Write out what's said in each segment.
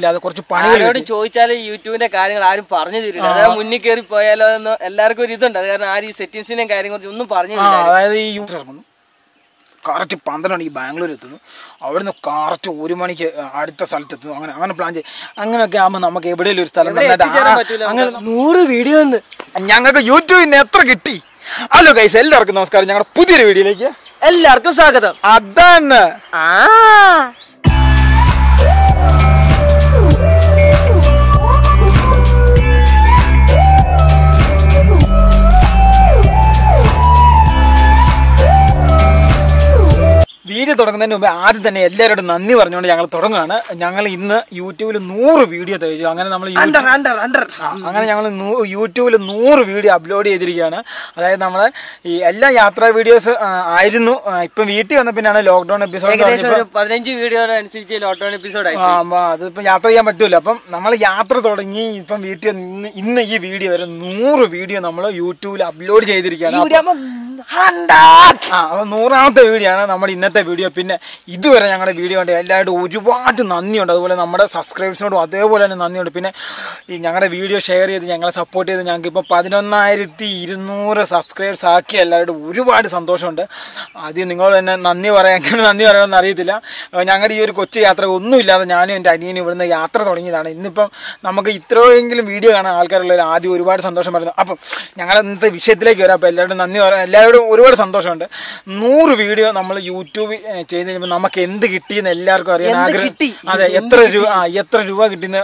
കുഴപ്പമില്ലാതെ കുറച്ച് പണിയോട് ചോദിച്ചാൽ യൂട്യൂബിന്റെ കാര്യങ്ങൾ ആരും പറഞ്ഞു തരില്ല അതായത് മുന്നിൽ കയറി പോയാലോ എന്ന് എല്ലാവർക്കും ഒരു ഇതുണ്ട് അത് കാരണം ആ ഈ സെറ്റിങ്സിനെയും കാര്യങ്ങൾ ഒന്നും പറഞ്ഞു അതായത് ഈ കറക്റ്റ് പന്ത്രണ്ടാണ് ഈ ബാംഗ്ലൂർ എത്തുന്നത് അവിടുന്ന് കറക്റ്റ് ഒരു മണിക്ക് അടുത്ത സ്ഥലത്ത് എത്തുന്നു അങ്ങനെ അങ്ങനെ പ്ലാൻ ചെയ്യും അങ്ങനെയൊക്കെ ആകുമ്പോൾ നമുക്ക് എവിടെയെങ്കിലും ഒരു സ്ഥലം അങ്ങനെ നൂറ് വീഡിയോ ഞങ്ങൾക്ക് യൂട്യൂബിൽ നിന്ന് എത്ര കിട്ടി ഹലോ കൈസ് എല്ലാവർക്കും നമസ്കാരം ഞങ്ങളുടെ പുതിയൊരു വീഡിയോയിലേക്ക് എല്ലാവർക്കും സ്വാഗതം അതാണ് ആ വീഡിയോ തുടങ്ങുന്നതിന് മുമ്പ് ആദ്യം തന്നെ എല്ലാവരോടും നന്ദി പറഞ്ഞുകൊണ്ട് ഞങ്ങൾ തുടങ്ങുകയാണ് ഞങ്ങൾ ഇന്ന് യൂട്യൂബിൽ നൂറ് വീഡിയോ തയ്ച്ചു അങ്ങനെ നമ്മൾ അങ്ങനെ ഞങ്ങൾ യൂട്യൂബിൽ നൂറ് വീഡിയോ അപ്ലോഡ് ചെയ്തിരിക്കുകയാണ് അതായത് നമ്മൾ ഈ എല്ലാ യാത്രാ വീഡിയോസ് ആയിരുന്നു ഇപ്പം വീട്ടിൽ വന്ന പിന്നെയാണ് ലോക്ക്ഡൌൺ എപ്പിസോഡ് പതിനഞ്ച് വീഡിയോ അനുസരിച്ച് ലോക്ക്ഡൌൺ എപ്പിസോഡ് അതിപ്പോൾ യാത്ര ചെയ്യാൻ പറ്റില്ല അപ്പം നമ്മൾ യാത്ര തുടങ്ങി ഇപ്പം വീട്ടിൽ ഇന്ന് ഈ വീഡിയോ വരെ നൂറ് വീഡിയോ നമ്മൾ യൂട്യൂബിൽ അപ്ലോഡ് ചെയ്തിരിക്കുകയാണ് നൂറാമത്തെ വീഡിയോ ആണ് നമ്മുടെ ഇന്നത്തെ വീഡിയോ പിന്നെ ഇതുവരെ ഞങ്ങളുടെ വീഡിയോ കണ്ട് എല്ലാവരും ഒരുപാട് നന്ദിയുണ്ട് അതുപോലെ നമ്മുടെ സബ്സ്ക്രൈബേഴ്സിനോടും അതേപോലെ തന്നെ നന്ദിയുണ്ട് പിന്നെ ഈ ഞങ്ങളുടെ വീഡിയോ ഷെയർ ചെയ്ത് ഞങ്ങളെ സപ്പോർട്ട് ചെയ്ത് ഞങ്ങൾക്ക് ഇപ്പോൾ പതിനൊന്നായിരത്തി ഇരുന്നൂറ് സബ്സ്ക്രൈബേഴ്സ് ആക്കി എല്ലാവരും ഒരുപാട് സന്തോഷമുണ്ട് ആദ്യം നിങ്ങൾ തന്നെ നന്ദി പറയാൻ എങ്ങനെ നന്ദി പറയണമെന്ന് അറിയത്തില്ല ഞങ്ങളുടെ ഈ ഒരു കൊച്ചു യാത്ര ഒന്നുമില്ലാതെ ഞാനും എൻ്റെ അനിയനും ഇവിടുന്ന് യാത്ര തുടങ്ങിയതാണ് ഇന്നിപ്പം നമുക്ക് ഇത്രയെങ്കിലും വീഡിയോ കാണാൻ ആൾക്കാരുള്ളവർ ആദ്യം ഒരുപാട് സന്തോഷം പറയുന്നു അപ്പം ഞങ്ങളുടെ ഇന്നത്തെ വിഷയത്തിലേക്ക് വരാം അപ്പോൾ എല്ലാവരും നന്ദി പറയാം എല്ലാവരും എല്ലാവരും ഒരുപാട് സന്തോഷമുണ്ട് നൂറ് വീഡിയോ നമ്മൾ യൂട്യൂബ് ചെയ്ത് കഴിയുമ്പോൾ നമുക്ക് എന്ത് കിട്ടിയെന്ന് എല്ലാവർക്കും അറിയാൻ ആഗ്രഹം അതെ എത്ര രൂപ എത്ര രൂപ കിട്ടിയെന്ന്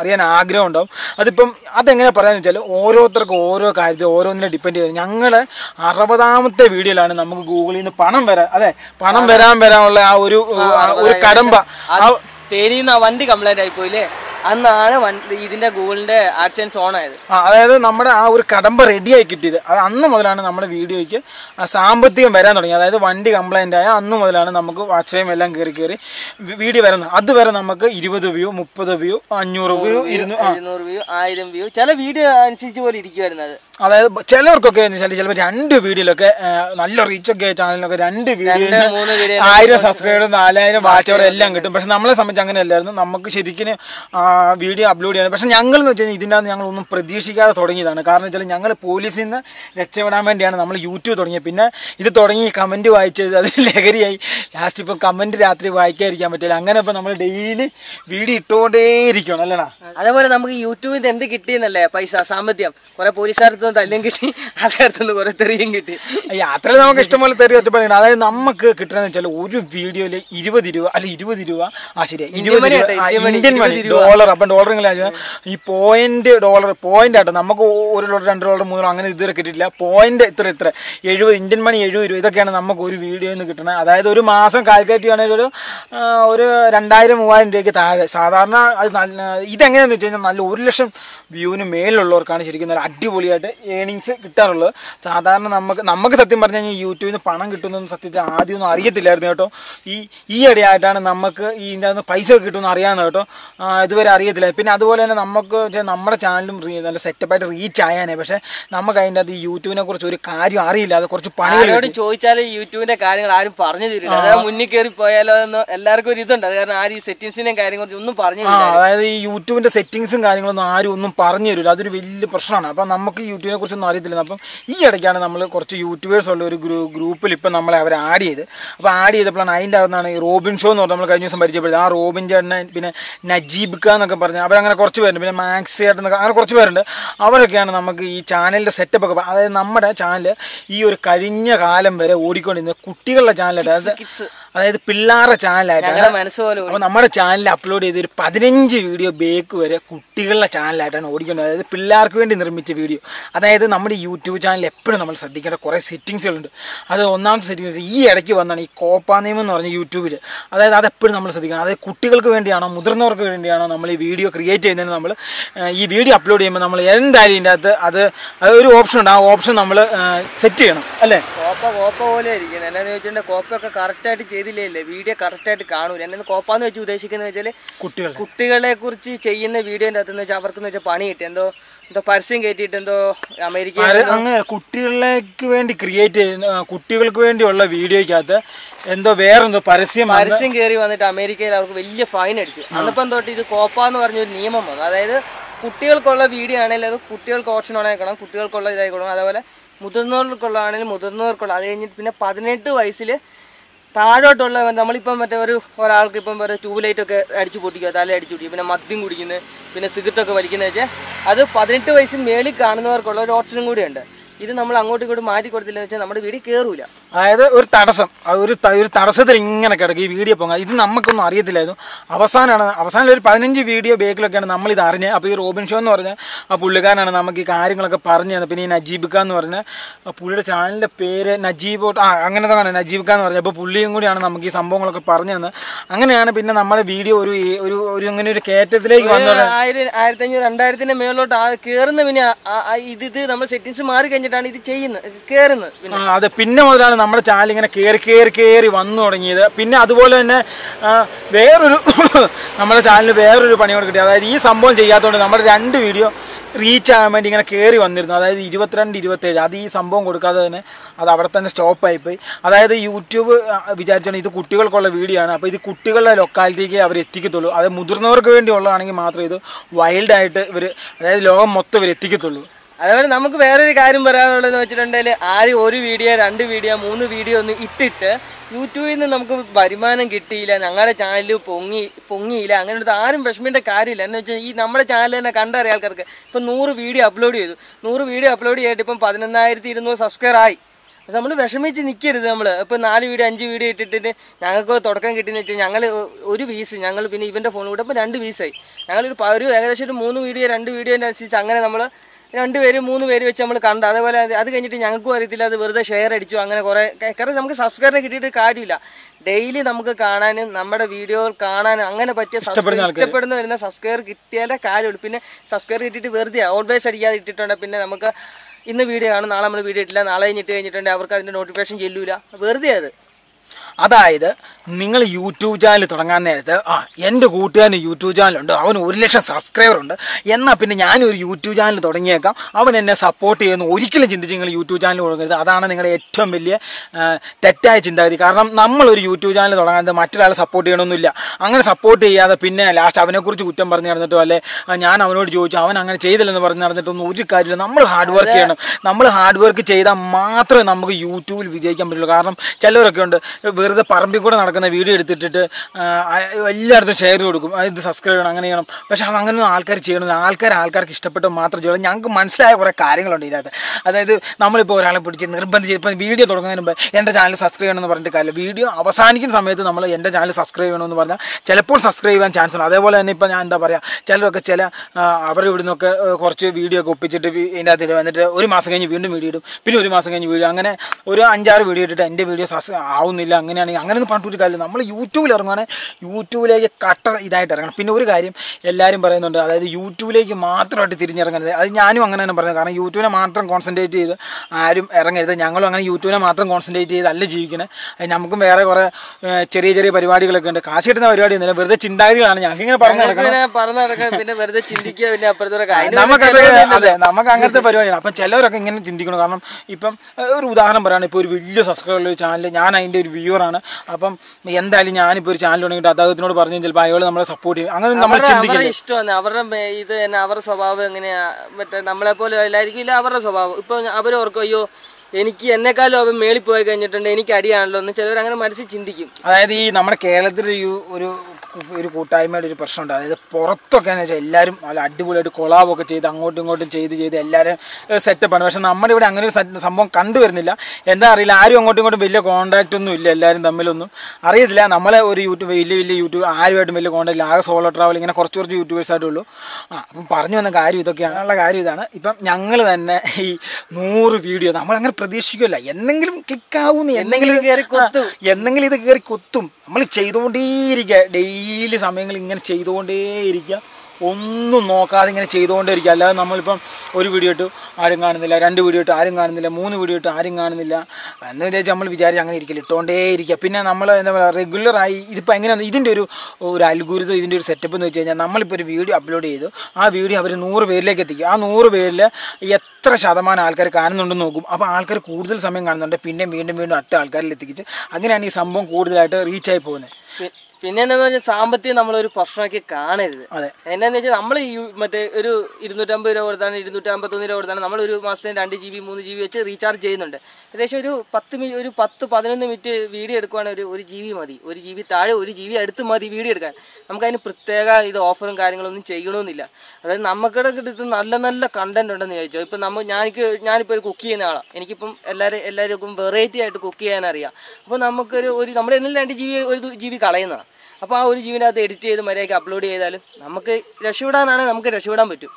അറിയാൻ ആഗ്രഹം ഉണ്ടാവും അതിപ്പം അതെങ്ങനെ പറയാന്ന് വെച്ചാൽ ഓരോരുത്തർക്കും ഓരോ കാര്യത്തിൽ ഓരോന്നിനെ ഡിപ്പെൻഡ് ചെയ്ത് ഞങ്ങൾ അറുപതാമത്തെ വീഡിയോയിലാണ് നമുക്ക് ഗൂഗിളിൽ നിന്ന് പണം വരാൻ അതെ പണം വരാൻ വരാനുള്ള ആ ഒരു ഒരു കടമ്പ തേനിന്ന് വണ്ടി കംപ്ലൈന്റ് ആയി അന്നാണ് ഇതിന്റെ ഗൂഗിളിന്റെ ആഡ്സൻസ് ഓൺ ആയത് അതായത് നമ്മുടെ ആ ഒരു കടമ്പ റെഡിയായി കിട്ടിയത് അത് അന്ന് മുതലാണ് നമ്മുടെ വീഡിയോയ്ക്ക് സാമ്പത്തികം വരാൻ തുടങ്ങി അതായത് വണ്ടി കംപ്ലൈന്റ് ആയ അന്ന് മുതലാണ് നമുക്ക് വാച്ചയും എല്ലാം കയറി കയറി വീഡിയോ വരുന്നത് അതുവരെ നമുക്ക് ഇരുപത് വ്യൂ മുപ്പത് വ്യൂ അഞ്ഞൂറ് വ്യൂ ഇരുന്നൂറ് വ്യൂ ആയിരം വ്യൂ ചില വീഡിയോ അനുസരിച്ച് പോലെ ഇരിക്കുവായിരുന്നത് അതായത് ചിലർക്കൊക്കെ എന്ന് വെച്ചാൽ ചിലപ്പോൾ രണ്ട് വീഡിയോയിലൊക്കെ നല്ല റീച്ചൊക്കെ ചാനലിനൊക്കെ രണ്ട് വീഡിയോ ആയിരം സബ്സ്ക്രൈബർ നാലായിരം വാച്ച് അവർ എല്ലാം കിട്ടും പക്ഷെ നമ്മളെ സംബന്ധിച്ച് അങ്ങനെ അല്ലായിരുന്നു നമുക്ക് ശരിക്കും വീഡിയോ അപ്ലോഡ് ചെയ്യണം പക്ഷെ ഞങ്ങൾ എന്ന് വെച്ചാൽ ഇതിൻ്റെ ഞങ്ങൾ ഞങ്ങളൊന്നും പ്രതീക്ഷിക്കാതെ തുടങ്ങിയതാണ് കാരണം വെച്ചാൽ ഞങ്ങൾ പോലീസിൽ നിന്ന് രക്ഷപ്പെടാൻ വേണ്ടിയാണ് നമ്മൾ യൂട്യൂബ് തുടങ്ങിയത് പിന്നെ ഇത് തുടങ്ങി കമൻറ്റ് വായിച്ചത് അത് ലഹരിയായി ലാസ്റ്റ് ഇപ്പം കമൻറ്റ് രാത്രി വായിക്കാതിരിക്കാൻ പറ്റില്ല അങ്ങനെ ഇപ്പം നമ്മൾ ഡെയിലി വീഡിയോ ഇട്ടുകൊണ്ടേയിരിക്കണം അല്ലേ അതേപോലെ നമുക്ക് യൂട്യൂബിൽ നിന്ന് എന്ത് കിട്ടിയെന്നല്ലേ പൈസ സാമ്പത്തികം കുറെ പോലീസുകാർ നിന്ന് തല്ലും കിട്ടി ആൾക്കാരത്തുനിന്ന് കുറെ തെറിയും കിട്ടി യാത്ര നമുക്ക് ഇഷ്ടംപോലെ തെറി ഒറ്റപ്പാടാണ് അതായത് നമുക്ക് കിട്ടണമെന്ന് വെച്ചാൽ ഒരു വീഡിയോയിൽ ഇരുപത് രൂപ അല്ല ഇരുപത് രൂപ ആ ശരി ഇരുപത് ഇന്ത്യൻ മണി ഡോളർ അപ്പം ഡോളർ ഈ പോയിന്റ് ഡോളർ പോയിന്റ് ആട്ടോ നമുക്ക് ഒരു ഡോളർ രണ്ട് ഡോളർ മൂന്ന് അങ്ങനെ ഇതുവരെ കിട്ടിയിട്ടില്ല പോയിന്റ് ഇത്ര ഇത്ര എഴുപത് ഇന്ത്യൻ മണി എഴുപത് രൂപ ഇതൊക്കെയാണ് നമുക്ക് ഒരു വീഡിയോയിൽ നിന്ന് കിട്ടുന്നത് അതായത് ഒരു മാസം കാൽക്കുലേറ്റ് ചെയ്യുകയാണെങ്കിൽ ഒരു ഒരു രണ്ടായിരം മൂവായിരം രൂപയ്ക്ക് താഴെ സാധാരണ ഇതെങ്ങനെയാണെന്ന് വെച്ച് കഴിഞ്ഞാൽ നല്ല ഒരു ലക്ഷം വ്യൂവിന് മേലുള്ളവർക്കാണ് ശരിക്കും നല്ല അടിപൊളിയായിട്ട് ഏണിങ്സ് കിട്ടാറുള്ളത് സാധാരണ നമുക്ക് നമുക്ക് സത്യം പറഞ്ഞു കഴിഞ്ഞാൽ യൂട്യൂബിൽ നിന്ന് പണം കിട്ടുന്നതെന്ന് സത്യത്തിൽ ആദ്യമൊന്നും അറിയത്തില്ലായിരുന്നു കേട്ടോ ഈ ഈ ഇടയായിട്ടാണ് നമുക്ക് ഈ ഇതിൻ്റെ അകത്ത് പൈസ കിട്ടുമെന്ന് അറിയാമെന്ന് കേട്ടോ ഇതുവരെ അറിയത്തില്ല പിന്നെ അതുപോലെ തന്നെ നമുക്ക് നമ്മുടെ ചാനലും നല്ല സെറ്റപ്പായിട്ട് റീച്ച് ആയാനേ പക്ഷേ നമുക്ക് അതിൻ്റെ അത് യൂട്യൂബിനെ കുറിച്ച് ഒരു കാര്യം അറിയില്ല അത് കുറച്ച് പണികളോട് ചോദിച്ചാൽ യൂട്യൂബിൻ്റെ കാര്യങ്ങൾ ആരും പറഞ്ഞു തരില്ല അതായത് മുന്നിൽ കയറി പോയാലോ എന്ന് എല്ലാവർക്കും ഒരു ഇതുണ്ട് അത് കാരണം ആരും ഈ സെറ്റിങ്സിനെയും കാര്യം ഒന്നും പറഞ്ഞു അതായത് ഈ യൂട്യൂബിൻ്റെ സെറ്റിങ്സും കാര്യങ്ങളൊന്നും ആരും ഒന്നും പറഞ്ഞു തരില്ല അതൊരു വലിയ പ്രശ്നമാണ് അപ്പം നമുക്ക് യൂട്യൂബ് യൂട്യൂബിനെ കുറിച്ചൊന്നും അറിയത്തില്ല അപ്പം ഈ ഇടയ്ക്കാണ് നമ്മൾ കുറച്ച് യൂട്യൂബേഴ്സ് ഉള്ള ഒരു ഗ്രൂ ഗ്രൂപ്പിൽ ഇപ്പം നമ്മളെ അവർ ആഡ് ചെയ്ത് അപ്പോൾ ആഡ് ചെയ്തപ്പോഴാണ് അതിൻ്റെ അകത്താണ് ഈ റോബിൻ ഷോ എന്ന് പറഞ്ഞാൽ നമ്മൾ കഴിഞ്ഞ ദിവസം പരിചയപ്പെടുന്നത് ആ റോബിൻ ചേട്ടൻ പിന്നെ നജീബ് ഖാൻ എന്നൊക്കെ പറഞ്ഞ് അവരങ്ങനെ കുറച്ച് പേരുണ്ട് പിന്നെ മാക്സ് ചേട്ടൻ അങ്ങനെ കുറച്ച് പേരുണ്ട് അവരൊക്കെയാണ് നമുക്ക് ഈ ചാനലിൻ്റെ സെറ്റപ്പ് ഒക്കെ അതായത് നമ്മുടെ ചാനൽ ഈ ഒരു കഴിഞ്ഞ കാലം വരെ ഓടിക്കൊണ്ടിരുന്ന കുട്ടികളുടെ ചാനലായിട്ട് അതായത് അതായത് പിള്ളേരുടെ ചാനലായിട്ടാണ് അപ്പോൾ നമ്മുടെ ചാനലിൽ അപ്ലോഡ് ഒരു പതിനഞ്ച് വീഡിയോ ബേക്ക് വരെ കുട്ടികളുടെ ചാനലായിട്ടാണ് ഓടിക്കുന്നത് അതായത് പിള്ളേർക്ക് വേണ്ടി നിർമ്മിച്ച വീഡിയോ അതായത് നമ്മുടെ യൂട്യൂബ് ചാനൽ എപ്പോഴും നമ്മൾ ശ്രദ്ധിക്കേണ്ട കുറേ സെറ്റിങ്സുകളുണ്ട് അത് ഒന്നാമത്തെ സെറ്റിങ്സ് ഈ ഇടയ്ക്ക് വന്നാണ് ഈ കോപ്പാ നിയമം എന്ന് പറഞ്ഞ യൂട്യൂബിൽ അതായത് അതെപ്പോഴും നമ്മൾ ശ്രദ്ധിക്കണം അതായത് കുട്ടികൾക്ക് വേണ്ടിയാണോ മുതിർന്നവർക്ക് വേണ്ടിയാണോ നമ്മൾ ഈ വീഡിയോ ക്രിയേറ്റ് ചെയ്യുന്നതിന് നമ്മൾ ഈ വീഡിയോ അപ്ലോഡ് ചെയ്യുമ്പോൾ നമ്മൾ എന്തായാലും ഇതിൻ്റെ അകത്ത് അത് അത് ഒരു ഓപ്ഷൻ ഉണ്ട് ആ ഓപ്ഷൻ നമ്മൾ സെറ്റ് ചെയ്യണം അല്ലേ കോപ്പ കോപ്പ പോലെ ഇരിക്കണം എന്നാന്ന് ചോദിച്ചിട്ടുണ്ടെങ്കിൽ കോപ്പയൊക്കെ കറക്റ്റായിട്ട് ചെയ്ത് ചെയ്തില്ലേ വീഡിയോ കറക്റ്റായിട്ട് കാണൂല എന്നെ കോപ്പാന്ന് വെച്ച് ഉദ്ദേശിക്കുന്നത് വെച്ചാൽ കുട്ടികളെ കുട്ടികളെ കുറിച്ച് ചെയ്യുന്ന വീഡിയോന്റെ അകത്ത് വെച്ചാൽ അവർക്ക് വെച്ചാൽ പണി കിട്ടി എന്തോ എന്തോ പരസ്യം കയറ്റിട്ട് എന്തോ അമേരിക്ക അങ്ങനെ കുട്ടികളേക്ക് വേണ്ടി ക്രിയേറ്റ് ചെയ്യുന്ന കുട്ടികൾക്ക് വേണ്ടിയുള്ള വീഡിയോയ്ക്കകത്ത് എന്തോ വേറെന്തോ പരസ്യം പരസ്യം കയറി വന്നിട്ട് അമേരിക്കയിൽ അവർക്ക് വലിയ ഫൈൻ അടിച്ചു അന്നിപ്പം തൊട്ട് ഇത് കോപ്പ എന്ന് പറഞ്ഞൊരു നിയമം വന്നു അതായത് കുട്ടികൾക്കുള്ള വീഡിയോ ആണെങ്കിൽ അത് കുട്ടികൾക്ക് ഓപ്ഷൻ ആണേക്കണം കുട്ടികൾക്കുള്ള ഇതായിക്കോളും അതേപോലെ മുതിർന്നവർക്കുള്ളതാണെങ്കിലും മുതിർന്നവർക്കുള്ള അത് കഴിഞ്ഞിട്ട് പിന്നെ പതിനെട്ട് വയസ്സിൽ താഴോട്ടുള്ള നമ്മളിപ്പം മറ്റേ ഒരു ഒരാൾക്ക് ഇപ്പം ഒരു ട്യൂബ്ലൈറ്റൊക്കെ അടിച്ചു പൊട്ടിക്കുക തല അടിച്ചു പൊട്ടിക്കുക പിന്നെ മദ്യം കുടിക്കുന്നത് പിന്നെ സിഗരറ്റൊക്കെ വലിക്കുന്നത് വെച്ചാൽ അത് പതിനെട്ട് വയസ്സ് മേളിൽ കാണുന്നവർക്കുള്ള ഒരു ഓപ്ഷനും കൂടിയുണ്ട് ഇത് നമ്മൾ അങ്ങോട്ടും ഇങ്ങോട്ടും മാറ്റി കൊടുത്തില്ല വെച്ചാൽ നമ്മുടെ വീട് കേറൂല അതായത് ഒരു തടസ്സം ഒരു ഒരു തടസ്സത്തിൽ ഇങ്ങനെ കിടക്കും ഈ വീഡിയോ പോകാം ഇത് നമുക്കൊന്നും അറിയത്തില്ലായിരുന്നു അവസാനമാണ് അവസാനം ഒരു പതിനഞ്ച് വീഡിയോ ബേക്കിലൊക്കെയാണ് നമ്മൾ ഇത് അറിഞ്ഞത് അപ്പോൾ ഈ റോബിൻ ഷോ എന്ന് പറഞ്ഞ ആ പുള്ളിക്കാരനാണ് നമുക്ക് ഈ കാര്യങ്ങളൊക്കെ പറഞ്ഞു തന്നത് പിന്നെ ഈ നജീബിക്ക എന്ന് പറഞ്ഞ പുള്ളിയുടെ ചാനലിൻ്റെ പേര് നജീബ് ആ അങ്ങനെ തന്നെ നജീബിക്ക എന്ന് പറഞ്ഞത് അപ്പോൾ പുള്ളിയും കൂടിയാണ് നമുക്ക് ഈ സംഭവങ്ങളൊക്കെ പറഞ്ഞു തന്നത് അങ്ങനെയാണ് പിന്നെ നമ്മുടെ വീഡിയോ ഒരു ഒരു ഒരു ഇങ്ങനെ ഒരു കയറ്റത്തിലേക്ക് വന്നത് ആയിരത്തി അഞ്ഞൂറ് രണ്ടായിരത്തിൻ്റെ മേളിലോട്ട് കയറുന്ന പിന്നെ ഇത് ഇത് നമ്മൾ സെറ്റിങ്സ് മാറി കഴിഞ്ഞിട്ടാണ് ഇത് ചെയ്യുന്നത് കയറുന്നത് അതെ പിന്നെ മുതലാണ് നമ്മുടെ ചാനൽ ഇങ്ങനെ കയറി കയറി കയറി വന്നു തുടങ്ങിയത് പിന്നെ അതുപോലെ തന്നെ വേറൊരു നമ്മുടെ ചാനലിൽ വേറൊരു പണിയോട് കിട്ടി അതായത് ഈ സംഭവം ചെയ്യാത്തതുകൊണ്ട് നമ്മുടെ രണ്ട് വീഡിയോ റീച്ച് ആകാൻ വേണ്ടി ഇങ്ങനെ കയറി വന്നിരുന്നു അതായത് ഇരുപത്തിരണ്ട് ഇരുപത്തേഴ് അത് ഈ സംഭവം കൊടുക്കാതെ തന്നെ അത് അവിടെ തന്നെ സ്റ്റോപ്പായി പോയി അതായത് യൂട്യൂബ് വിചാരിച്ചാണ് ഇത് കുട്ടികൾക്കുള്ള വീഡിയോ ആണ് അപ്പോൾ ഇത് കുട്ടികളുടെ ലൊക്കാലിറ്റിക്ക് അവർ എത്തിക്കത്തുള്ളൂ അതായത് മുതിർന്നവർക്ക് വേണ്ടി ഉള്ളതാണെങ്കിൽ മാത്രമേ ഇത് വൈൽഡായിട്ട് ഇവർ അതായത് ലോകം മൊത്തം ഇവർ എത്തിക്കത്തുള്ളൂ അതേപോലെ നമുക്ക് വേറൊരു കാര്യം പറയാനുള്ളതെന്ന് വെച്ചിട്ടുണ്ടെങ്കിൽ ആരും ഒരു വീഡിയോ രണ്ട് വീഡിയോ മൂന്ന് വീഡിയോ ഒന്നും ഇട്ടിട്ട് യൂട്യൂബിൽ നിന്ന് നമുക്ക് വരുമാനം കിട്ടിയില്ല ഞങ്ങളുടെ ചാനൽ പൊങ്ങി പൊങ്ങിയില്ല അങ്ങനെ ഒരു ആരും വിഷമിൻ്റെ കാര്യമില്ല എന്ന് വെച്ചാൽ ഈ നമ്മുടെ ചാനൽ തന്നെ കണ്ടറിയ ആൾക്കാർക്ക് ഇപ്പം നൂറ് വീഡിയോ അപ്ലോഡ് ചെയ്തു നൂറ് വീഡിയോ അപ്ലോഡ് ചെയ്തിട്ട് ഇപ്പം പതിനൊന്നായിരത്തി ഇരുന്നൂറ് സബ്സ്ക്രൈബ് ആയി നമ്മൾ വിഷമിച്ച് നിൽക്കരുത് നമ്മൾ ഇപ്പോൾ നാല് വീഡിയോ അഞ്ച് വീഡിയോ ഇട്ടിട്ട് ഞങ്ങൾക്ക് തുടക്കം കിട്ടിയെന്ന് വെച്ചാൽ ഞങ്ങൾ ഒരു വീസ് ഞങ്ങൾ പിന്നെ ഇവൻ്റെ ഫോൺ കൂടെ ഇപ്പം രണ്ട് വീസായി ഞങ്ങളൊരു ഒരു ഏകദേശം ഒരു മൂന്ന് വീഡിയോ രണ്ട് വീഡിയോ അനുസരിച്ച് അങ്ങനെ നമ്മൾ രണ്ടുപേര് മൂന്ന് പേര് വെച്ച് നമ്മൾ കണ്ട അതേപോലെ അത് കഴിഞ്ഞിട്ട് ഞങ്ങൾക്കും അറിയത്തില്ല അത് വെറുതെ ഷെയർ അടിച്ചു അങ്ങനെ കുറേ കാരണം നമുക്ക് സബ്സ്ക്രൈബറിനെ കിട്ടിയിട്ട് കാര്യമില്ല ഡെയിലി നമുക്ക് കാണാനും നമ്മുടെ വീഡിയോ കാണാനും അങ്ങനെ പറ്റിയ ഇഷ്ടപ്പെടുന്ന വരുന്ന സബ്സ്ക്രൈബർ കിട്ടിയാലേ കാര്യമുള്ളൂ പിന്നെ സബ്സ്ക്രൈബർ കിട്ടിയിട്ട് വെറുതെ ഓൾവേസ് അടിക്കാതെ ഇട്ടിട്ടുണ്ട് പിന്നെ നമുക്ക് ഇന്ന് വീഡിയോ കാണും നാളെ നമ്മൾ വീഡിയോ ഇട്ടില്ല നാളെ കഴിഞ്ഞിട്ട് കഴിഞ്ഞിട്ടുണ്ടെങ്കിൽ അവർക്ക് അതിൻ്റെ നോട്ടിഫിക്കേഷൻ ചെല്ലൂല വെറുതെ അത് അതായത് നിങ്ങൾ യൂട്യൂബ് ചാനൽ തുടങ്ങാൻ നേരത്ത് ആ എൻ്റെ കൂട്ടുകാരന് യൂട്യൂബ് ചാനലുണ്ട് അവൻ ഒരു ലക്ഷം സബ്സ്ക്രൈബർ ഉണ്ട് എന്നാൽ പിന്നെ ഞാനൊരു യൂട്യൂബ് ചാനൽ തുടങ്ങിയേക്കാം അവൻ എന്നെ സപ്പോർട്ട് ചെയ്യുന്നു ഒരിക്കലും ചിന്തിച്ച് നിങ്ങൾ യൂട്യൂബ് ചാനൽ തുടങ്ങരുത് അതാണ് നിങ്ങളുടെ ഏറ്റവും വലിയ തെറ്റായ ചിന്താഗതി കാരണം നമ്മളൊരു യൂട്യൂബ് ചാനൽ തുടങ്ങാൻ മറ്റൊരാളെ സപ്പോർട്ട് ചെയ്യണമെന്നില്ല അങ്ങനെ സപ്പോർട്ട് ചെയ്യാതെ പിന്നെ ലാസ്റ്റ് അവനെക്കുറിച്ച് കുറ്റം പറഞ്ഞ് നടന്നിട്ടോ അല്ലെ ഞാൻ അവനോട് ചോദിച്ചു അവൻ അങ്ങനെ ചെയ്തില്ലെന്ന് പറഞ്ഞ് നടന്നിട്ടൊന്നും ഒരു കാര്യമില്ല നമ്മൾ ഹാർഡ് വർക്ക് ചെയ്യണം നമ്മൾ ഹാർഡ് വർക്ക് ചെയ്താൽ മാത്രമേ നമുക്ക് യൂട്യൂബിൽ വിജയിക്കാൻ പറ്റുള്ളൂ കാരണം ചിലവരൊക്കെ ഉണ്ട് വെറുതെ പറമ്പിൽ കൂടെ നടക്കുന്ന വീഡിയോ എടുത്തിട്ടിട്ട് എല്ലായിടത്തും ഷെയർ കൊടുക്കും ഇത് സബ്സ്ക്രൈബ് ചെയ്യണം അങ്ങനെ ചെയ്യണം പക്ഷേ അത് അങ്ങനെ ആൾക്കാർ ചെയ്യണം ആൾക്കാർ ആൾക്കാർക്ക് ഇഷ്ടപ്പെട്ട് മാത്രം ചെയ്യണം ഞങ്ങൾക്ക് മനസ്സിലായ കുറേ കാര്യങ്ങളുണ്ട് ഇതിനകത്ത് അതായത് നമ്മളിപ്പോൾ ഒരാളെ പിടിച്ച് നിർബന്ധിച്ച് ഇപ്പം വീഡിയോ തുടങ്ങുന്നതിന് മുമ്പ് എൻ്റെ ചാനൽ സബ്സ്ക്രൈബ് ചെയ്യണമെന്ന് പറഞ്ഞിട്ട് കാര്യമില്ല വീഡിയോ അവസാനിക്കുന്ന സമയത്ത് നമ്മൾ എൻ്റെ ചാനൽ സബ്സ്ക്രൈബ് ചെയ്യണമെന്ന് പറഞ്ഞാൽ ചിലപ്പോൾ സബ്സ്ക്രൈബ് ചെയ്യാൻ ചാൻസ് ഉണ്ട് അതേപോലെ തന്നെ ഇപ്പം ഞാൻ എന്താ പറയുക ചിലരൊക്കെ ചില അവർ ഇവിടുന്നൊക്കെ കുറച്ച് വീഡിയോ ഒക്കെ ഒപ്പിച്ചിട്ട് ഇതിൻ്റെ അതിൽ വന്നിട്ട് ഒരു മാസം കഴിഞ്ഞ് വീണ്ടും വീഡിയോ ഇടും പിന്നെ ഒരു മാസം കഴിഞ്ഞ് വീഡിയോ അങ്ങനെ ഒരു അഞ്ചാറ് വീഡിയോ ഇട്ടിട്ട് എൻ്റെ വീഡിയോ ആവുന്നില്ല അങ്ങനെ അങ്ങനെയാണെങ്കിൽ അങ്ങനെയൊന്നും പറഞ്ഞിട്ട് കാര്യം നമ്മൾ യൂട്യൂബിൽ ഇറങ്ങുകയാണെങ്കിൽ യൂട്യൂബിലേക്ക് കട്ട ഇതായിട്ട് ഇറങ്ങണം പിന്നെ ഒരു കാര്യം എല്ലാവരും പറയുന്നുണ്ട് അതായത് യൂട്യൂബിലേക്ക് മാത്രമായിട്ട് തിരിഞ്ഞിറങ്ങരുത് അത് ഞാനും അങ്ങനെ തന്നെ പറയുന്നത് കാരണം യൂട്യൂബിനെ മാത്രം കോൺസെൻട്രേറ്റ് ചെയ്ത് ആരും ഇറങ്ങരുത് ഞങ്ങളും അങ്ങനെ യൂട്യൂബിനെ മാത്രം കോൺസെൻട്രേറ്റ് ചെയ്ത് അല്ല ജീവിക്കണേ അത് നമുക്കും വേറെ കുറേ ചെറിയ ചെറിയ പരിപാടികളൊക്കെ ഉണ്ട് കാശ് കിട്ടുന്ന പരിപാടി ഒന്നുമില്ല വെറുതെ ചിന്താഗതികളാണ് ഞങ്ങൾക്ക് ഇങ്ങനെ പറഞ്ഞു പിന്നെ വെറുതെ ചിന്തിക്കുക പിന്നെ അതെ നമുക്ക് അങ്ങനത്തെ പരിപാടിയാണ് അപ്പം ചിലവരൊക്കെ ഇങ്ങനെ ചിന്തിക്കണം കാരണം ഇപ്പം ഒരു ഉദാഹരണം പറയുകയാണെങ്കിൽ ഇപ്പോൾ ഒരു വലിയ സബ്സ്ക്രൈബർ ചാനൽ ഞാൻ അതിൻ്റെ ഒരു വ്യൂവർ ആണ് അപ്പം എന്തായാലും ഞാനിപ്പോ ഒരു ചാനൽ തുടങ്ങിയിട്ട് അദ്ദേഹത്തിനോട് പറഞ്ഞു ചിലപ്പോൾ അയാൾ നമ്മളെ സപ്പോർട്ട് ചെയ്യും അങ്ങനെ നമ്മൾ ഇഷ്ടമാണ് അവരുടെ ഇത് തന്നെ അവരുടെ സ്വഭാവം എങ്ങനെയാ മറ്റേ നമ്മളെ പോലെ അല്ലായിരിക്കില്ല അവരുടെ സ്വഭാവം ഇപ്പൊ അവർ അയ്യോ എനിക്ക് എന്നെക്കാളും അവൻ മേളിൽ പോയി കഴിഞ്ഞിട്ടുണ്ട് എനിക്ക് അടിയാണല്ലോ എന്ന് ചിലവർ അങ്ങനെ മനസ്സിൽ ചിന്തിക്കും അതായത് ഈ നമ്മുടെ കേരളത്തിലൊരു ഒരു ഒരു കൂട്ടായ്മയുടെ ഒരു പ്രശ്നമുണ്ട് അതായത് പുറത്തൊക്കെ എന്ന് വെച്ചാൽ എല്ലാവരും നല്ല അടിപൊളിയായിട്ട് കൊളാവൊക്കെ ചെയ്ത് അങ്ങോട്ടും ഇങ്ങോട്ടും ചെയ്ത് ചെയ്ത് എല്ലാവരും സെറ്റപ്പാണ് പക്ഷെ നമ്മുടെ ഇവിടെ അങ്ങനെ ഒരു സംഭവം കണ്ടുവരുന്നില്ല എന്താ അറിയില്ല ആരും അങ്ങോട്ടും ഇങ്ങോട്ടും വലിയ കോൺടാക്റ്റ് ഒന്നും ഇല്ല എല്ലാവരും തമ്മിലൊന്നും അറിയത്തില്ല നമ്മളെ ഒരു യൂട്യൂബ് വലിയ വലിയ യൂട്യൂബ് ആരുമായിട്ടും വലിയ കോൺടാക്റ്റ് ഇല്ല ആകെ സോളോ ട്രാവൽ ഇങ്ങനെ കുറച്ച് കുറച്ച് യൂട്യൂബേഴ്സായിട്ടേ ഉള്ളൂ ആ അപ്പം പറഞ്ഞു വന്ന കാര്യം ഇതൊക്കെയാണ് ഉള്ള കാര്യം ഇതാണ് ഇപ്പം ഞങ്ങൾ തന്നെ ഈ നൂറ് വീഡിയോ നമ്മളങ്ങനെ പ്രതീക്ഷിക്കുമല്ല എന്തെങ്കിലും ക്ലിക്കാവുന്നു എന്തെങ്കിലും കയറി കൊത്തും എന്തെങ്കിലും ഇത് കയറി കൊത്തും നമ്മൾ ചെയ്തുകൊണ്ടേയിരിക്കുക ഡെയിലി ഡെയിലി സമയങ്ങളിൽ ഇങ്ങനെ ചെയ്തുകൊണ്ടേ ഇരിക്കുക ഒന്നും നോക്കാതെ ഇങ്ങനെ ചെയ്തുകൊണ്ടേ ഇരിക്കുക അല്ലാതെ നമ്മളിപ്പം ഒരു വീഡിയോ ഇട്ട് ആരും കാണുന്നില്ല രണ്ട് വീഡിയോ ഇട്ട് ആരും കാണുന്നില്ല മൂന്ന് വീഡിയോ ഇട്ട് ആരും കാണുന്നില്ല എന്ന് വിചാരിച്ച് നമ്മൾ വിചാരിച്ച് അങ്ങനെ ഇരിക്കില്ല ഇട്ടുകൊണ്ടേ ഇരിക്കുക പിന്നെ നമ്മൾ എന്താ പറയുക റെഗുലറായി ഇതിപ്പോൾ എങ്ങനെയാണ് ഇതിൻ്റെ ഒരു ഒരു അൽഗുരുതം ഇതിൻ്റെ ഒരു സെറ്റപ്പ് എന്ന് വെച്ച് കഴിഞ്ഞാൽ നമ്മളിപ്പോൾ ഒരു വീഡിയോ അപ്ലോഡ് ചെയ്തു ആ വീഡിയോ അവർ നൂറ് പേരിലേക്ക് എത്തിക്കും ആ നൂറ് പേരിൽ എത്ര ശതമാനം ആൾക്കാർ കാണുന്നുണ്ടെന്ന് നോക്കും അപ്പോൾ ആൾക്കാർ കൂടുതൽ സമയം കാണുന്നുണ്ട് പിന്നെ വീണ്ടും വീണ്ടും അടുത്ത ആൾക്കാരിൽ എത്തിച്ച് അങ്ങനെയാണ് ഈ സംഭവം കൂടുതലായിട്ട് റീച്ചായി പോകുന്നത് പിന്നെ എന്താന്ന് വെച്ചാൽ സാമ്പത്തികം നമ്മളൊരു പ്രശ്നമാക്കി കാണരുത് എന്നാന്ന് വെച്ചാൽ നമ്മൾ മറ്റേ ഒരു ഇരുന്നൂറ്റമ്പത് രൂപ കൊടുത്താണ് ഇരുന്നൂറ്റമ്പത്തൊന്ന് രൂപ കൊടുത്താണ് നമ്മൾ ഒരു മാസത്തിന് രണ്ട് ജി ബി മൂന്ന് ജി ബി വെച്ച് റീചാർജ് ചെയ്യുന്നുണ്ട് ഏകദേശം ഒരു പത്ത് ഒരു പത്ത് പതിനൊന്ന് മിനിറ്റ് വീഡിയോ എടുക്കുവാണെങ്കിൽ ഒരു ജി ബി മതി ഒരു ജി ബി താഴെ ഒരു ജി ബി അടുത്ത് മതി വീഡിയോ എടുക്കാൻ നമുക്കതിന് പ്രത്യേക ഇത് ഓഫറും കാര്യങ്ങളൊന്നും ചെയ്യണമെന്നില്ല അതായത് നമുക്കിടെ ഇത് നല്ല നല്ല കണ്ടന്റ് ഉണ്ടെന്ന് ചോദിച്ചോ ഇപ്പം നമ്മൾ ഞാനിക്ക് ഞാനിപ്പോൾ ഒരു കുക്ക് ചെയ്യുന്ന ആളാണ് എനിക്കിപ്പം എല്ലാവരും എല്ലാവർക്കും വെറൈറ്റി ആയിട്ട് കുക്ക് ചെയ്യാൻ അപ്പോൾ നമുക്കൊരു ഒരു നമ്മൾ എന്നും രണ്ട് ജി ബി ഒരു ജി ബി കളയുന്നതാണ് അപ്പോൾ ആ ഒരു ജീവനകത്ത് എഡിറ്റ് ചെയ്ത് മര്യാദയ്ക്ക് അപ്ലോഡ് ചെയ്താലും നമുക്ക് രക്ഷപ്പെടാനാണെങ്കിൽ നമുക്ക് രക്ഷപ്പെടാൻ പറ്റും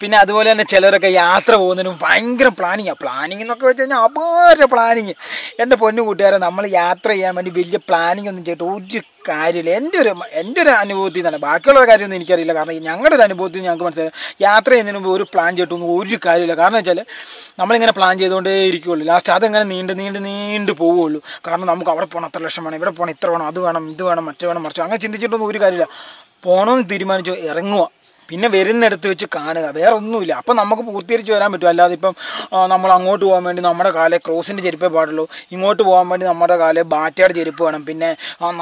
പിന്നെ അതുപോലെ തന്നെ ചിലരൊക്കെ യാത്ര പോകുന്നതിനും ഭയങ്കര പ്ലാനിങ്ങാണ് പ്ലാനിങ് എന്നൊക്കെ വെച്ച് കഴിഞ്ഞാൽ അപാര പ്ലാനിങ് എൻ്റെ പൊന്നു കൂട്ടുകാരെ നമ്മൾ യാത്ര ചെയ്യാൻ വേണ്ടി വലിയ പ്ലാനിങ് ഒന്നും ചെയ്തിട്ട് ഒരു കാര്യമില്ല എൻ്റെ ഒരു എൻ്റെ ഒരു അനുഭവത്തിൽ നിന്നാണ് ബാക്കിയുള്ള കാര്യമൊന്നും എനിക്കറിയില്ല കാരണം ഞങ്ങളുടെ ഒരു അനുഭവത്തിൽ ഞങ്ങൾക്ക് മനസ്സിലായി യാത്ര ചെയ്യുന്നതിന് മുമ്പ് ഒരു പ്ലാൻ ചെയ്തിട്ടൊന്നും ഒരു കാര്യമില്ല കാരണം വെച്ചാൽ നമ്മളിങ്ങനെ പ്ലാൻ ചെയ്തുകൊണ്ടേ ഇരിക്കുകയുള്ളൂ ലാസ്റ്റ് അതെങ്ങനെ നീണ്ട് നീണ്ട് നീണ്ട് പോവുള്ളൂ കാരണം നമുക്ക് അവിടെ പോകണം അത്ര ലക്ഷം വേണം ഇവിടെ പോകണം ഇത്ര വേണം അത് വേണം ഇത് വേണം മറ്റേ വേണം മറിച്ച് അങ്ങനെ ചിന്തിച്ചിട്ടൊന്നും ഒരു കാര്യമില്ല പോകണമെന്ന് തീരുമാനിച്ചു ഇറങ്ങുക പിന്നെ വരുന്നിടത്ത് വെച്ച് കാണുക വേറെ ഒന്നുമില്ല അപ്പം നമുക്ക് പൂർത്തീകരിച്ച് വരാൻ പറ്റും അല്ലാതെ ഇപ്പം നമ്മൾ അങ്ങോട്ട് പോകാൻ വേണ്ടി നമ്മുടെ കാലെ ക്രോസിൻ്റെ ചെരുപ്പേ പാടുള്ളൂ ഇങ്ങോട്ട് പോകാൻ വേണ്ടി നമ്മുടെ കാലെ ബാറ്റയുടെ ചെരുപ്പ് വേണം പിന്നെ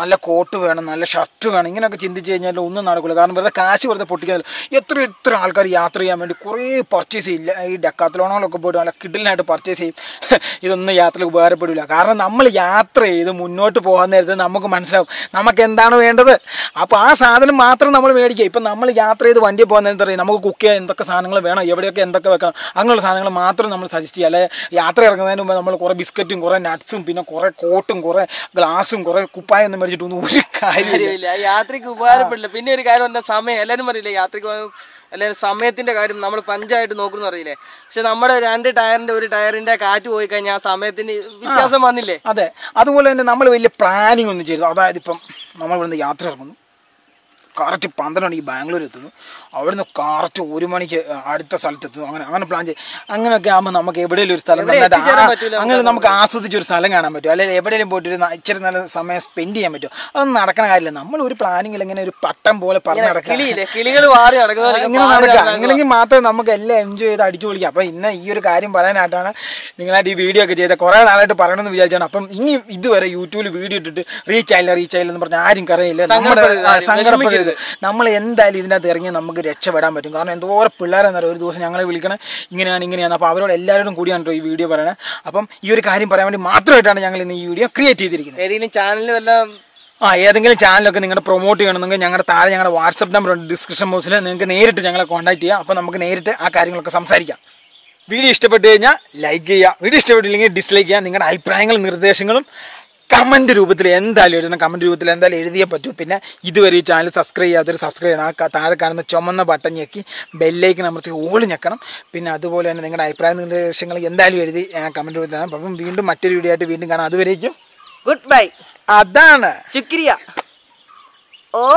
നല്ല കോട്ട് വേണം നല്ല ഷർട്ട് വേണം ഇങ്ങനെയൊക്കെ ചിന്തിച്ച് കഴിഞ്ഞാൽ ഒന്നും നടക്കില്ല കാരണം വെറുതെ കാശ് വെറുതെ പൊട്ടിക്കാൻ എത്ര എത്ര ആൾക്കാർ യാത്ര ചെയ്യാൻ വേണ്ടി കുറേ പർച്ചേസ് ചെയ്യില്ല ഈ ഡക്കാത്തലോണങ്ങളൊക്കെ പോയിട്ട് നല്ല കിഡിലിനായിട്ട് പർച്ചേസ് ചെയ്യും ഇതൊന്നും യാത്രയിൽ ഉപകാരപ്പെടില്ല കാരണം നമ്മൾ യാത്ര ചെയ്ത് മുന്നോട്ട് പോകാൻ നേരത്ത് നമുക്ക് മനസ്സിലാവും നമുക്ക് എന്താണ് വേണ്ടത് അപ്പോൾ ആ സാധനം മാത്രം നമ്മൾ മേടിക്കുക ഇപ്പം നമ്മൾ യാത്ര ചെയ്ത് വണ്ടി പോകുന്നത് എന്താ പറയുക നമുക്ക് കുക്ക് ചെയ്യാൻ എന്തൊക്കെ സാധനങ്ങൾ വേണം എവിടെയൊക്കെ എന്തൊക്കെ വെക്കണം അങ്ങനെയുള്ള സാധനങ്ങൾ മാത്രം നമ്മൾ സജസ്റ്റ് ചെയ്യുക അല്ലെ യാത്ര ഇറങ്ങുന്നതിന് മുമ്പ് നമ്മൾ കുറേ ബിസ്ക്കറ്റും കുറേ നട്ട്സും പിന്നെ കുറേ കോട്ടും കുറേ ഗ്ലാസും കുറേ കുപ്പായം ഒന്നും മേടിച്ചിട്ടൊന്നും ഒരു കാര്യമില്ല യാത്രയ്ക്ക് ഉപകാരപ്പെടില്ല പിന്നെ ഒരു കാര്യം എന്താ സമയം എല്ലാവരും പറയില്ല യാത്രയ്ക്ക് അല്ലെങ്കിൽ സമയത്തിന്റെ കാര്യം നമ്മൾ പഞ്ചായിട്ട് നോക്കുന്ന അറിയില്ലേ പക്ഷെ നമ്മുടെ രണ്ട് ടയറിന്റെ ഒരു ടയറിന്റെ കാറ്റ് പോയി കഴിഞ്ഞാൽ ആ സമയത്തിന് വ്യത്യാസം വന്നില്ലേ അതെ അതുപോലെ തന്നെ നമ്മൾ വലിയ പ്ലാനിങ് ഒന്നും ചെയ്തു അതായത് ഇപ്പം നമ്മൾ ഇവിടുന്ന് യാത്ര ഇറങ്ങുന്നു കറക്റ്റ് പന്ത്രണ്ട് മണിക്ക് ബാംഗ്ലൂർ എത്തുന്നത് അവിടുന്ന് കറക്റ്റ് ഒരു മണിക്ക് അടുത്ത സ്ഥലത്ത് എത്തുന്നു അങ്ങനെ അങ്ങനെ പ്ലാൻ ചെയ്യും അങ്ങനെയൊക്കെ ആകുമ്പോൾ നമുക്ക് എവിടെയെങ്കിലും ഒരു സ്ഥലം അങ്ങനെ നമുക്ക് ആസ്വദിച്ച് ഒരു സ്ഥലം കാണാൻ പറ്റും അല്ലെങ്കിൽ എവിടെയെങ്കിലും പോയിട്ട് ഒരു ഇച്ചിരി നല്ല സമയം സ്പെൻഡ് ചെയ്യാൻ പറ്റും അതൊന്നും നടക്കണ കാര്യമില്ല നമ്മൾ ഒരു പ്ലാനിങ്ങിൽ ഇങ്ങനെ ഒരു പട്ടം പോലെ പറഞ്ഞ് നടക്കാം ഇങ്ങനെ അങ്ങനെങ്കിൽ മാത്രമേ നമുക്ക് എല്ലാം എൻജോയ് ചെയ്ത് അടിച്ചു പൊളിക്കാം അപ്പം ഇന്ന് ഈ ഒരു കാര്യം പറയാനായിട്ടാണ് നിങ്ങളായിട്ട് ഈ വീഡിയോ ഒക്കെ ചെയ്തത് കുറേ നാളായിട്ട് പറയണമെന്ന് വിചാരിച്ചാണ് അപ്പം ഇനി ഇതുവരെ യൂട്യൂബിൽ വീഡിയോ ഇട്ടിട്ട് റീച്ചായില്ല ആയില്ല എന്ന് പറഞ്ഞാൽ ആരും കറിയില്ല നമ്മുടെ നമ്മൾ എന്തായാലും ഇതിനകത്ത് ഇറങ്ങി നമുക്ക് രക്ഷപ്പെടാൻ പറ്റും കാരണം എന്തോരം പിള്ളേരെന്നറിയാം ഒരു ദിവസം ഞങ്ങളെ വിളിക്കണം ഇങ്ങനെയാണ് ഇങ്ങനെയാണ് അപ്പോൾ അവരോട് എല്ലാവരോടും കൂടിയാണ് ഈ വീഡിയോ പറയുന്നത് അപ്പം ഈ ഒരു കാര്യം പറയാൻ വേണ്ടി മാത്രമായിട്ടാണ് ഞങ്ങൾ ഇന്ന് ഈ വീഡിയോ ക്രിയേറ്റ് ചെയ്തിരിക്കുന്നത് ഏതെങ്കിലും ചാനലിലും എല്ലാം ആ ഏതെങ്കിലും ചാനലൊക്കെ നിങ്ങളുടെ പ്രൊമോട്ട് ചെയ്യണമെങ്കിൽ ഞങ്ങളുടെ താഴെ ഞങ്ങളുടെ വാട്സപ്പ് നമ്പർ ഉണ്ട് ഡിസ്ക്രിപ്ഷൻ ബോക്സിൽ നിങ്ങൾക്ക് നേരിട്ട് ഞങ്ങളെ കോൺടാക്ട് ചെയ്യാം അപ്പോൾ നമുക്ക് നേരിട്ട് ആ കാര്യങ്ങളൊക്കെ സംസാരിക്കാം വീഡിയോ ഇഷ്ടപ്പെട്ട് കഴിഞ്ഞാൽ ലൈക്ക് ചെയ്യുക വീഡിയോ ഇഷ്ടപ്പെട്ടില്ലെങ്കിൽ ഡിസ്ലൈക്ക് ചെയ്യുക നിങ്ങളുടെ അഭിപ്രായങ്ങളും നിർദ്ദേശങ്ങളും കമൻറ്റ് രൂപത്തിൽ എന്തായാലും എഴുതണം കമൻറ്റ് രൂപത്തിൽ എന്തായാലും എഴുതിയേ പറ്റൂ പിന്നെ ഇതുവരെ ഈ ചാനൽ സബ്സ്ക്രൈബ് ചെയ്യാത്തൊരു സബ്സ്ക്രൈബ് ചെയ്യണം ആ താഴെ കാണുന്ന ചുമന്ന ബട്ടൺ ഞെക്കി ബെല്ലേക്ക് അമർത്തി ഓൾ ഞെക്കണം പിന്നെ അതുപോലെ തന്നെ നിങ്ങളുടെ അഭിപ്രായ നിർദ്ദേശങ്ങൾ എന്തായാലും എഴുതി കമൻറ്റ് രൂപത്തിൽ അപ്പം വീണ്ടും മറ്റൊരു വീഡിയോ ആയിട്ട് വീണ്ടും കാണാം അതുവരേക്കും ഗുഡ് ബൈ അതാണ് ശുക്രിയ ഓ